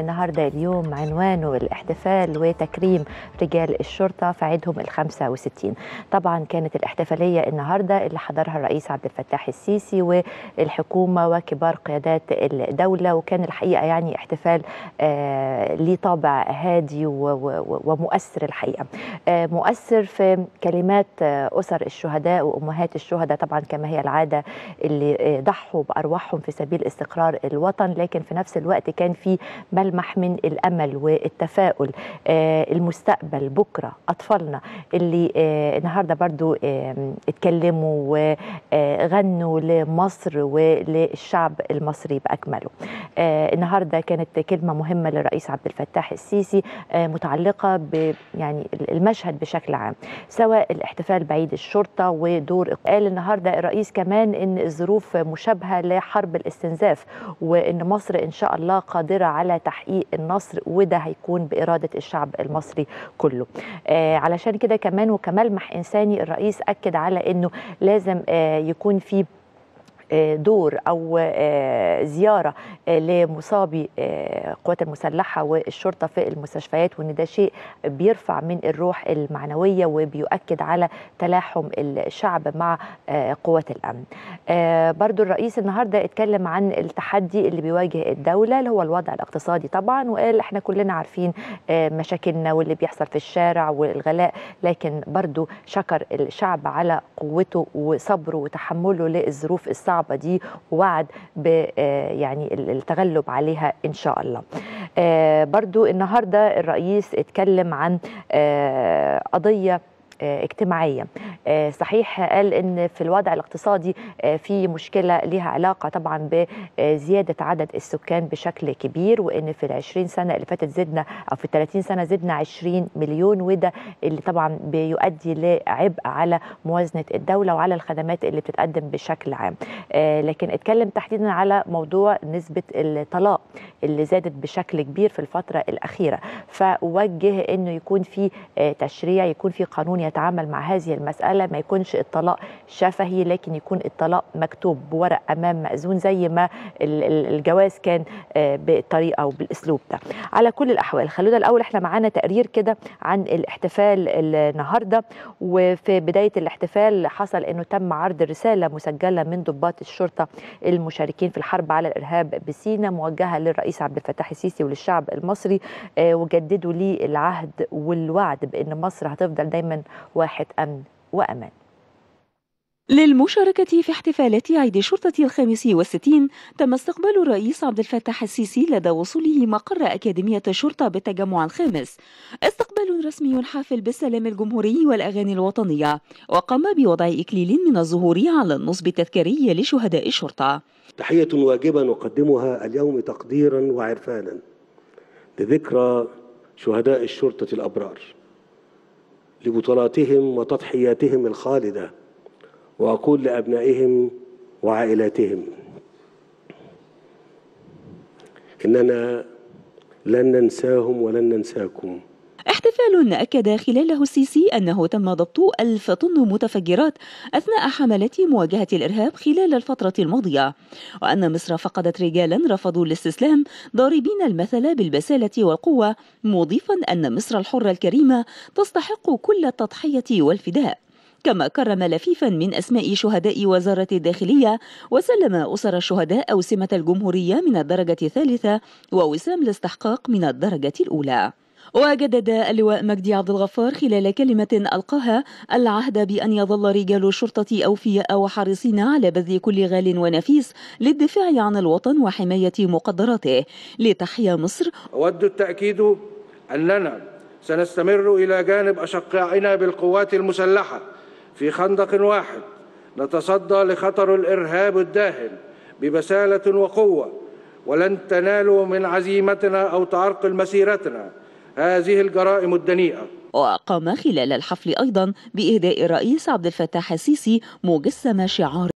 النهارده اليوم عنوانه الاحتفال وتكريم رجال الشرطه في عيدهم ال 65 طبعا كانت الاحتفاليه النهارده اللي حضرها الرئيس عبد الفتاح السيسي والحكومه وكبار قيادات الدوله وكان الحقيقه يعني احتفال آه ليه طابع هادي ومؤثر الحقيقه آه، مؤثر في كلمات آه، اسر الشهداء وامهات الشهداء طبعا كما هي العاده اللي آه، ضحوا بارواحهم في سبيل استقرار الوطن لكن في نفس الوقت كان في ملمح من الامل والتفاؤل آه، المستقبل بكره اطفالنا اللي آه، النهارده برضو اتكلموا وغنوا آه، لمصر وللشعب المصري باكمله النهارده كانت كلمه مهمه للرئيس عبد الفتاح السيسي متعلقه ب يعني المشهد بشكل عام سواء الاحتفال بعيد الشرطه ودور قال النهارده الرئيس كمان ان الظروف مشابهه لحرب الاستنزاف وان مصر ان شاء الله قادره على تحقيق تحقيق النصر وده هيكون باراده الشعب المصري كله آه، علشان كده كمان وكملمح انساني الرئيس اكد على انه لازم آه، يكون في آه، دور او آه، زياره آه، لمصابي القوات المسلحه والشرطه في المستشفيات وان ده شيء بيرفع من الروح المعنويه وبيؤكد على تلاحم الشعب مع قوات الامن. برضو الرئيس النهارده اتكلم عن التحدي اللي بيواجه الدوله اللي هو الوضع الاقتصادي طبعا وقال احنا كلنا عارفين مشاكلنا واللي بيحصل في الشارع والغلاء لكن برضو شكر الشعب على قوته وصبره وتحمله للظروف الصعبه الصعبة دي ووعد ب آه، يعني التغلب عليها إن شاء الله آه، برضو النهاردة الرئيس اتكلم عن آه، قضية آه، اجتماعية آه، صحيح قال أن في الوضع الاقتصادي آه، في مشكلة لها علاقة طبعا بزيادة عدد السكان بشكل كبير وأن في العشرين سنة اللي فاتت زدنا أو في الثلاثين سنة زدنا عشرين مليون وده اللي طبعا بيؤدي لعبء على موازنة الدولة وعلى الخدمات اللي بتتقدم بشكل عام لكن اتكلم تحديدا على موضوع نسبة الطلاق اللي زادت بشكل كبير في الفترة الأخيرة فوجه أنه يكون في تشريع يكون في قانون يتعامل مع هذه المسألة ما يكونش الطلاق شفهي لكن يكون الطلاق مكتوب بورق أمام مأذون زي ما الجواز كان آه، بالطريقة وبالأسلوب ده على كل الأحوال خلونا الأول احنا معانا تقرير كده عن الاحتفال النهاردة وفي بداية الاحتفال حصل أنه تم عرض رسالة مسجلة من ضباط الشرطة المشاركين في الحرب على الإرهاب بسينا موجهة للرئيس عبد الفتاح السيسي وللشعب المصري آه، وجددوا لي العهد والوعد بأن مصر هتفضل دايما واحد أمن وأمان للمشاركة في احتفالات عيد الشرطة الخامس والستين تم استقبال الرئيس عبد الفتاح السيسي لدى وصوله مقر أكاديمية الشرطة بالتجمع الخامس استقبال رسمي حافل بالسلام الجمهوري والأغاني الوطنية وقام بوضع إكليل من الزهور على النصب التذكاري لشهداء الشرطة تحية واجبة نقدمها اليوم تقديرا وعرفانا لذكرى شهداء الشرطة الأبرار لبطولاتهم وتضحياتهم الخالدة وأقول لأبنائهم وعائلاتهم إننا لن ننساهم ولن ننساكم احتفال أكد خلاله السيسي أنه تم ضبط ألف طن متفجرات أثناء حملة مواجهة الإرهاب خلال الفترة الماضية وأن مصر فقدت رجالا رفضوا الاستسلام ضاربين المثل بالبسالة والقوة مضيفا أن مصر الحرة الكريمة تستحق كل التضحية والفداء كما كرم لفيفا من أسماء شهداء وزارة الداخلية وسلم أسر الشهداء أوسمة الجمهورية من الدرجة الثالثة ووسام الاستحقاق من الدرجة الأولى وجدد اللواء مجدي عبد الغفار خلال كلمة ألقاها العهد بأن يظل رجال الشرطة أوفياء وحريصين على بذل كل غال ونفيس للدفاع عن الوطن وحماية مقدراته لتحيا مصر أود التأكيد أننا سنستمر إلى جانب أشقائنا بالقوات المسلحة في خندق واحد نتصدى لخطر الإرهاب الداهم ببسالة وقوة ولن تنالوا من عزيمتنا أو تعرقل مسيرتنا هذه الجرائم الدنيئة وقام خلال الحفل أيضا بإهداء الرئيس عبد الفتاح السيسي مجسم شعار